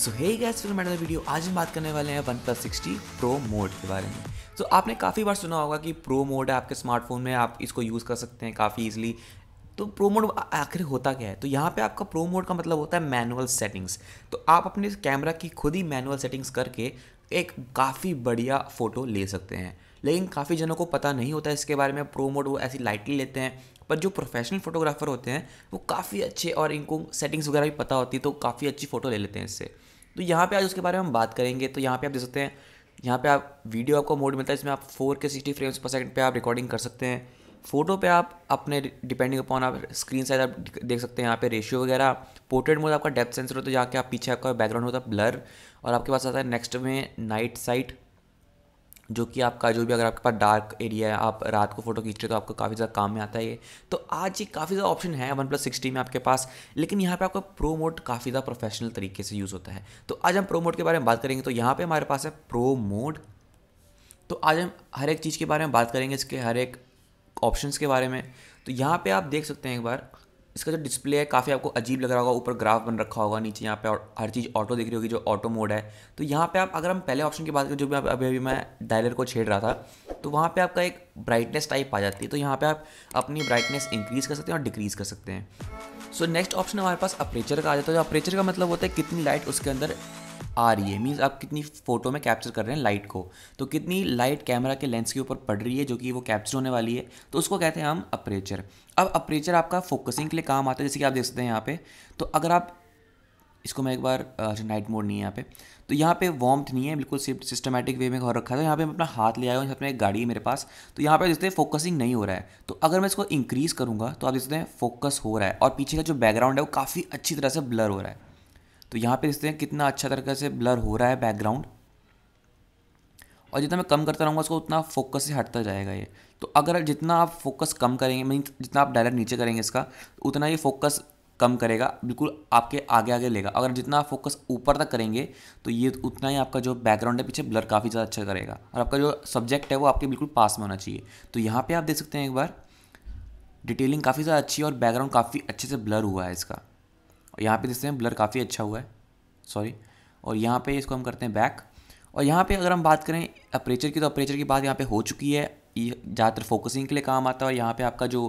सो हे gas फिर मैंने video आज हम बात करने वाले हैं OnePlus six T pro mode के बारे में तो so, आपने काफ़ी बार सुना होगा कि प्रो मोड है आपके स्मार्टफोन में आप इसको यूज़ कर सकते हैं काफ़ी ईजिली तो प्रो मोड आखिर होता क्या है तो यहाँ पे आपका प्रो मोड का मतलब होता है मैनुअल सेटिंग्स तो आप अपने कैमरा की खुद ही मैनुअल सेटिंग्स करके एक काफ़ी बढ़िया फ़ोटो ले सकते हैं लेकिन काफ़ी जनों को पता नहीं होता इसके बारे में प्रो मोड वो ऐसी लाइटली लेते हैं पर जो प्रोफेशनल फोटोग्राफर होते हैं वो काफ़ी अच्छे और इनको सेटिंग्स वगैरह भी पता होती है तो काफ़ी अच्छी फ़ोटो ले लेते हैं इससे तो यहाँ पे आज उसके बारे में हम बात करेंगे तो यहाँ पे आप देख सकते हैं यहाँ पे आप वीडियो आपको मोड मिलता है इसमें आप फोर के सिक्सटी फ्रेम्स पर सेकंड पे आप रिकॉर्डिंग कर सकते हैं फोटो पे आप अपने डिपेंडिंग अपॉन आप स्क्रीन साइज आप देख सकते हैं यहाँ पे रेशियो वगैरह पोर्ट्रेट मोड आपका डेप्थ सेंसर होता है जहाँ के आप पीछे आपका बैकग्राउंड होता है ब्लर और आपके पास आता है नेक्स्ट में नाइट साइट जो कि आपका जो भी अगर आपके पास डार्क एरिया है आप रात को फोटो खींच रहे हो तो आपको काफ़ी ज़्यादा काम में आता है ये तो आज ये काफ़ी ज़्यादा ऑप्शन है वन प्लस सिक्सटी में आपके पास लेकिन यहाँ पे आपका प्रो मोड काफ़ी ज़्यादा प्रोफेशनल तरीके से यूज़ होता है तो आज हम प्रो मोड के बारे में बात करेंगे तो यहाँ पर हमारे पास है प्रो मोड तो आज हम हर एक चीज़ के बारे में बात करेंगे इसके हर एक ऑप्शन के बारे में तो यहाँ पर आप देख सकते हैं एक बार इसका जो डिस्प्ले है काफ़ी आपको अजीब लग रहा होगा ऊपर ग्राफ बन रखा होगा नीचे यहाँ पे और हर चीज़ ऑटो दिख रही होगी जो ऑटो मोड है तो यहाँ पे आप अगर हम पहले ऑप्शन की बात करें जो भी अभी अभी मैं डायलर को छेड़ रहा था तो वहाँ पे आपका एक ब्राइटनेस टाइप आ जाती है तो यहाँ पे आप अपनी ब्राइटनेस इंक्रीज़ कर सकते हैं और डिक्रीज़ कर सकते हैं सो नेक्स्ट ऑप्शन हमारे पास अपरेचर का आ जाता है जो तो अपरेचर का मतलब होता है कितनी लाइट उसके अंदर आ रही है मीन्स आप कितनी फ़ोटो में कैप्चर कर रहे हैं लाइट को तो कितनी लाइट कैमरा के लेंस के ऊपर पड़ रही है जो कि वो कैप्चर होने वाली है तो उसको कहते हैं हम अप्रेचर अब अप्रेचर आपका फोकसिंग के लिए काम आता है जैसे कि आप देख सकते हैं यहाँ पे तो अगर आप इसको मैं एक बार अच्छा नाइट मोड नहीं है यहाँ पे तो यहाँ पे वॉम्थ नहीं है बिल्कुल सिस्टमेटिक वे में घर रखा था यहाँ पे मैं अपना हाथ ले आया हूँ यहाँ पर एक गाड़ी है मेरे पास तो यहाँ पे देखते हैं फोकसिंग नहीं हो रहा है तो अगर मैं इसको इंक्रीज़ करूँगा तो आप देखते हैं फोकस हो रहा है और पीछे का जो बैकग्राउंड है वो काफ़ी अच्छी तरह से ब्लर हो रहा है तो यहाँ पर देखते हैं कितना अच्छा तरीके से ब्लर हो रहा है बैकग्राउंड और जितना मैं कम करता रहूँगा उसको उतना फोकस से हटता जाएगा ये तो अगर जितना आप फोकस कम करेंगे मीन जितना आप डायरेक्ट नीचे करेंगे इसका उतना ये फोकस कम करेगा बिल्कुल आपके आगे आगे लेगा अगर जितना आप फोकस ऊपर तक करेंगे तो ये उतना ही आपका जो बैकग्राउंड है पीछे ब्लर काफ़ी ज़्यादा अच्छा करेगा और आपका जो सब्जेक्ट है वो आपके बिल्कुल पास में होना चाहिए तो यहाँ पर आप देख सकते हैं एक बार डिटेलिंग काफ़ी ज़्यादा अच्छी है और बैकग्राउंड काफ़ी अच्छे से ब्लर हुआ है इसका और यहाँ पे देखते हैं ब्लर काफ़ी अच्छा हुआ है सॉरी और यहाँ पे इसको हम करते हैं बैक और यहाँ पे अगर हम बात करें अपरेचर की तो अपरेचर की बात यहाँ पे हो चुकी है ज़्यादातर फोकसिंग के लिए काम आता है और यहाँ पे आपका जो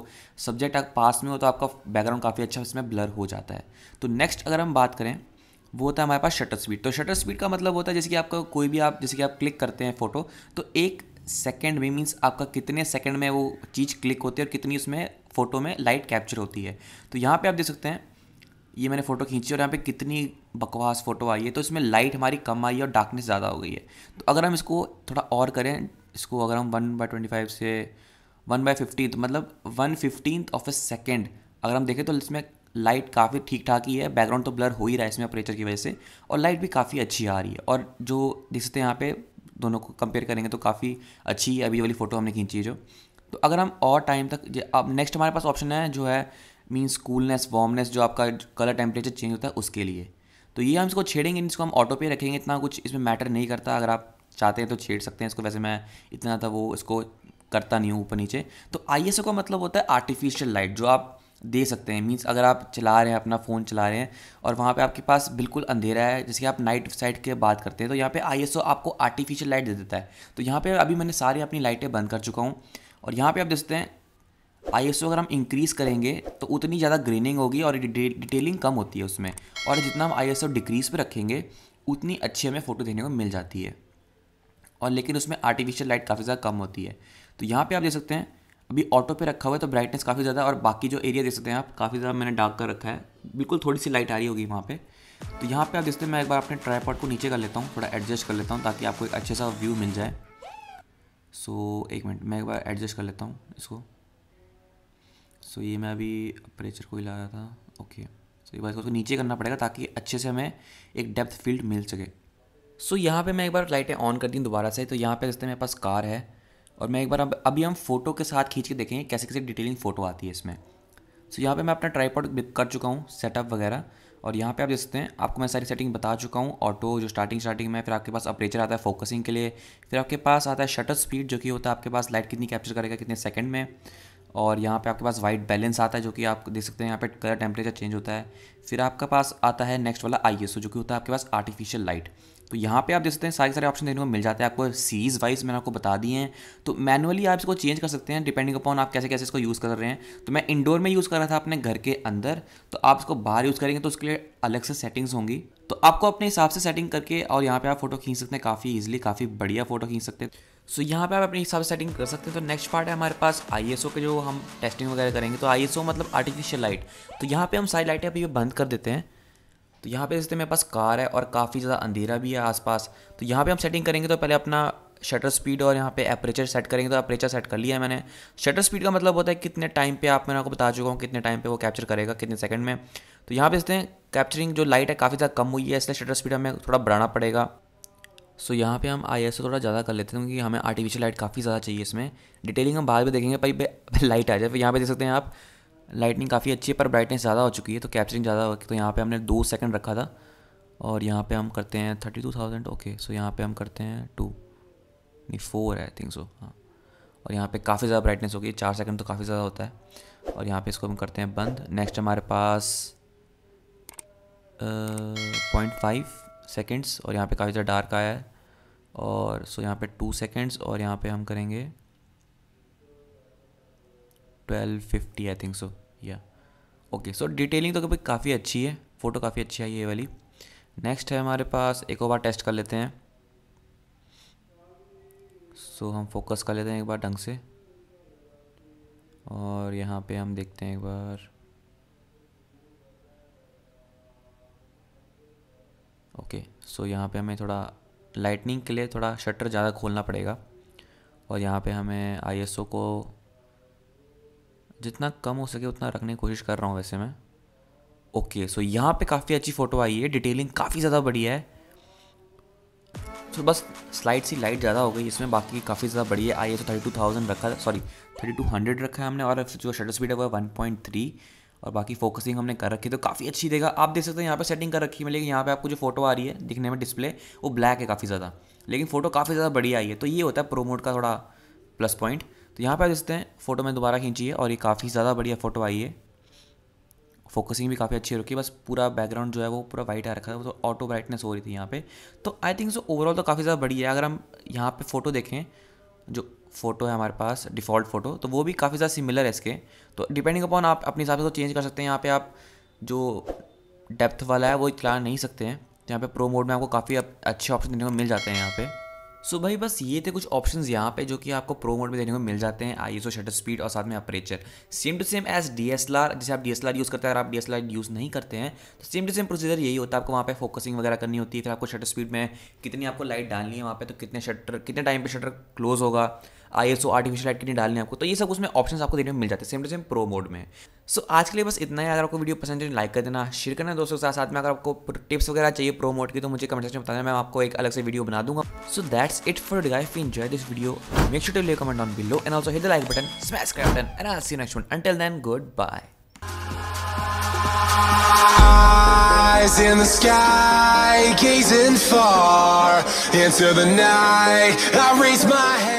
सब्जेक्ट आप पास में हो तो आपका बैकग्राउंड काफ़ी अच्छा इसमें ब्लर हो जाता है तो नेक्स्ट अगर हम बात करें वो होता है हमारे पास शटर स्पीड तो शटर स्पीड का मतलब होता है जैसे कि आपका कोई भी आप जैसे कि आप क्लिक करते हैं फ़ोटो तो एक सेकेंड में मीन्स आपका कितने सेकेंड में वो चीज़ क्लिक होती है और कितनी उसमें फ़ोटो में लाइट कैप्चर होती है तो यहाँ पर आप देख सकते हैं ये मैंने फ़ोटो खींची और यहाँ पे कितनी बकवास फ़ोटो आई है तो इसमें लाइट हमारी कम आई है और डार्कनेस ज़्यादा हो गई है तो अगर हम इसको थोड़ा और करें इसको अगर हम वन बाई ट्वेंटी फाइव से वन बाई फिफ्टीन मतलब one fifteen of a second अगर हम देखें तो इसमें लाइट काफ़ी ठीक ठाक ही है बैकग्राउंड तो ब्लर हो ही रहा है इसमें अपरेचर की वजह से और लाइट भी काफ़ी अच्छी आ रही है और जो देख सकते हैं यहाँ पे दोनों को कंपेयर करेंगे तो काफ़ी अच्छी अभी वाली फ़ोटो हमने खींची है जो तो अगर हम और टाइम तक अब नेक्स्ट हमारे पास ऑप्शन है जो है मीन्स कूलनेस वार्मनेस जो आपका कलर टेम्परेचर चेंज होता है उसके लिए तो ये हम इसको छेड़ेंगे इसको हम ऑटो पे रखेंगे इतना कुछ इसमें मैटर नहीं करता अगर आप चाहते हैं तो छेड़ सकते हैं इसको वैसे मैं इतना था वो इसको करता नहीं हूँ ऊपर नीचे तो आई का मतलब होता है आर्टिफिशियल लाइट जो आप दे सकते हैं मीन्स अगर आप चला रहे हैं अपना फ़ोन चला रहे हैं और वहाँ पे आपके पास बिल्कुल अंधेरा है जैसे आप नाइट साइड के बात करते हैं तो यहाँ पे आई आपको आर्टिफिशियल लाइट दे देता है तो यहाँ पे अभी मैंने सारी अपनी लाइटें बंद कर चुका हूँ और यहाँ पे आप देखते हैं आई अगर हम इंक्रीज़ करेंगे तो उतनी ज़्यादा ग्रेनिंग होगी और डिटेलिंग कम होती है उसमें और जितना हम आई एस डिक्रीज़ पर रखेंगे उतनी अच्छी हमें फ़ोटो देखने को मिल जाती है और लेकिन उसमें आर्टिफिशियल लाइट काफ़ी ज़्यादा कम होती है तो यहाँ पे आप देख सकते हैं अभी ऑटो पे रखा हुआ है तो ब्राइटनेस काफ़ी ज़्यादा और बाकी जो एरिया देख सकते हैं आप काफ़ी ज़्यादा मैंने डार्क कर रखा है बिल्कुल थोड़ी सी लाइट आ रही होगी वहाँ पे तो यहाँ पे आप देख सकते हैं मैं एक बार अपने ट्राईपॉड को नीचे कर लेता हूँ थोड़ा एडजस्ट कर लेता हूँ ताकि आपको एक अच्छे सा व्यू मिल जाए सो एक मिनट मैं एक बार एडजस्ट कर लेता हूँ इसको सो ये मैं अभी अप्रेचर को हिला रहा था ओके सो एक बार उसको नीचे करना पड़ेगा ताकि अच्छे से हमें एक डेप्थ फील्ड मिल सके सो so, यहाँ पे मैं एक बार लाइटें ऑन कर दी दोबारा से तो यहाँ पे रिश्ते मेरे पास कार है और मैं एक बार अब अभी हम फोटो के साथ खींच के देखेंगे कैसे कैसे डिटेलिंग फ़ोटो आती है इसमें सो so, यहाँ पे मैं अपना ट्राईपॉड बिक कर चुका हूँ सेटअप वगैरह और यहाँ पे आप देख सकते हैं आपको मैं सारी सेटिंग बता चुका हूँ ऑटो जो स्टार्टिंग स्टार्टिंग में फिर आपके पास अपरेचर आता है फोकसिंग के लिए फिर आपके पास आता है शटर स्पीड जो कि होता है आपके पास लाइट कितनी कैप्चर करेगा कितने सेकंड में और यहाँ पे आपके पास वाइट बैलेंस आता है जो कि आप देख सकते हैं यहाँ पे कलर टेम्परेचर चेंज होता है फिर आपका पास आता है नेक्स्ट वाला आई जो कि होता है आपके पास आर्टिफिशियल लाइट तो यहाँ पे आप देख सकते हैं सारे सारे ऑप्शन देखने को मिल जाते हैं आपको सीरीज़ वाइज मैंने आपको बता दिए हैं तो मैनुअली आप इसको चेंज कर सकते हैं डिपेंडिंग अपॉन आप कैसे कैसे इसको यूज़ कर रहे हैं तो मैं इंडोर में यूज़ कर रहा था अपने घर के अंदर तो आप इसको बाहर यूज़ करेंगे तो उसके लिए अलग से सेटिंग्स होंगी तो आपको अपने हिसाब से सेटिंग करके और यहाँ पर आप फोटो खींच सकते हैं काफ़ी ईजिली काफ़ी बढ़िया फोटो खींच सकते हैं सो so, यहाँ पे आप अपने हिसाब से सेटिंग कर सकते हैं तो नेक्स्ट पार्ट है हमारे पास आई के जो हम टेस्टिंग वगैरह करेंगे तो आई मतलब आर्टिफिशियल लाइट तो यहाँ पे हम सारी लाइटें अभी बंद कर देते हैं तो यहाँ पे जैसे मेरे पास कार है और काफ़ी ज़्यादा अंधेरा भी है आसपास तो यहाँ पे हम सेटिंग करेंगे तो पहले अपना शटर स्पीड और यहाँ पे अप्रेचर सेट करेंगे तो अप्रेचर सेट कर लिया है मैंने शटर स्पीड का मतलब होता है कितने टाइम पे आप मैंने आपको बता चुका हूँ कितने टाइम पे वो कैप्चर करेगा कितने सेकंड में तो यहाँ पे इसने कैप्चरिंग जो लाइट है काफ़ी ज़्यादा कम हुई है इसलिए शटर स्पीड हमें थोड़ा बढ़ाना पड़ेगा सो so, यहाँ पे हम आई एस थोड़ा ज़्यादा कर लेते हैं क्योंकि हमें आर्टिफिशियल लाइट काफ़ी ज़्यादा चाहिए इसमें डिटेलिंग हम बाद में देखेंगे भाई लाइट आ जाए यहाँ पे देख सकते हैं आप लाइटिंग काफ़ी अच्छी है पर ब्राइटनेस ज़्यादा हो चुकी है तो कैप्चरिंग ज़्यादा हो तो यहाँ पे हमने दो सेकंड रखा था और यहाँ पे हम करते हैं thirty two thousand okay so यहाँ पर हम करते हैं टू नहीं फोर आई थिंक सो हाँ और यहाँ पर काफ़ी ज़्यादा ब्राइटनेस होगी चार सेकेंड तो काफ़ी ज़्यादा होता है और यहाँ पर इसको हम करते हैं बंद नेक्स्ट हमारे पास पॉइंट फाइव सेकेंड्स और यहाँ पे काफ़ी ज़्यादा डार्क आया है और सो यहाँ पे टू सेकेंड्स और यहाँ पे हम करेंगे twelve fifty I think so या ओके सो डिटेलिंग तो कभी काफ़ी अच्छी है फ़ोटो काफ़ी अच्छी आई है ये वाली नेक्स्ट है हमारे पास एक और बार टेस्ट कर लेते हैं सो so, हम फोकस कर लेते हैं एक बार ढंग से और यहाँ पे हम देखते हैं एक बार ओके सो यहाँ पे हमें थोड़ा लाइटनिंग के लिए थोड़ा शटर ज़्यादा खोलना पड़ेगा और यहाँ पे हमें आई को जितना कम हो सके उतना रखने की कोशिश कर रहा हूँ वैसे मैं ओके सो यहाँ पे काफ़ी अच्छी फ़ोटो आई है डिटेलिंग काफ़ी ज़्यादा बढ़िया है तो बस स्लाइड सी लाइट ज़्यादा हो गई इसमें बाकी काफ़ी ज़्यादा बढ़िया I S thirty two thousand रखा सॉरी थर्टी टू हंड्रेड रखा है हमने और जो शटर स्पीड है वो वन पॉइंट थ्री और बाकी फोकसिंग हमने कर रखी तो काफ़ी अच्छी देगा आप देख सकते हैं यहाँ पर सेटिंग कर रखी है लेकिन यहाँ पर आपको जो फोटो आ रही है दिखने में डिस्प्ले वो ब्लैक है काफ़ी ज़्यादा लेकिन फोटो काफ़ी ज़्यादा बढ़िया आई है तो ये होता है प्रोमोट का थोड़ा प्लस पॉइंट तो यहाँ पर आप देख सकते हैं फ़ोटो मैंने दोबारा खींची है और ये काफ़ी ज़्यादा बढ़िया फ़ोटो आई है फोकसिंग भी काफ़ी अच्छी रखी बस पूरा बैकग्राउंड जो है वो पूरा वाइट आ रखा था तो ऑटो ब्राइटनेस हो रही थी यहाँ पे तो आई थिंक सो ओवरऑल तो काफ़ी ज़्यादा बढ़िया है अगर हम यहाँ पे फोटो देखें जो फ़ोटो है हमारे पास डिफ़ॉल्ट फ़ोटो तो वो भी काफ़ी ज़्यादा सिमिलर है इसके तो डिपेंडिंग अपॉन आप अपने हिसाब से तो चेंज कर सकते हैं यहाँ पे आप जो डेप्थ वाला है वो चला नहीं सकते हैं तो यहाँ पे प्रो मोड में आपको काफ़ी अच्छे ऑप्शन देने को मिल जाते हैं यहाँ पे सो so भाई बस ये थे कुछ ऑप्शन यहाँ पे जो कि आपको प्रो मोड में देखने को मिल जाते हैं आई एस शटर स्पीड और साथ में aperture same to same as D S जैसे आप डी एस एल यूज़ करते हैं अगर आप डी एस आर यूज़ नहीं करते हैं तो सेम टू सेम प्रोसीजर यही होता है आपको वहाँ पे फोकसिंग वगैरह करनी होती है फिर आपको शटर स्पीड में कितनी आपको लाइट डालनी है वहाँ पे तो कितने शटर कितने टाइम पर शटर क्लोज होगा I S O artificial light कितनी डालनी है आपको तो ये सब उसमें ऑप्शन आपको देखने में मिल जाते हैं same to same pro mode में सो so, आज के लिए बस इतना ही अगर आपको वीडियो पसंद है लाइक कर देना शेयर करना दोस्तों के साथ साथ में अगर आपको टिप्स वगैरह चाहिए प्रो मोड की तो मुझे कमेंट सेक्शन में बताना मैं आपको एक अलग से वीडियो बना दूंगा so that's it for guys if you enjoy this video make sure to leave comment on below and also hit the like button smash कर button and I see you next one until then good bye Eyes in the sky, gazing far into the night. I raise my hand.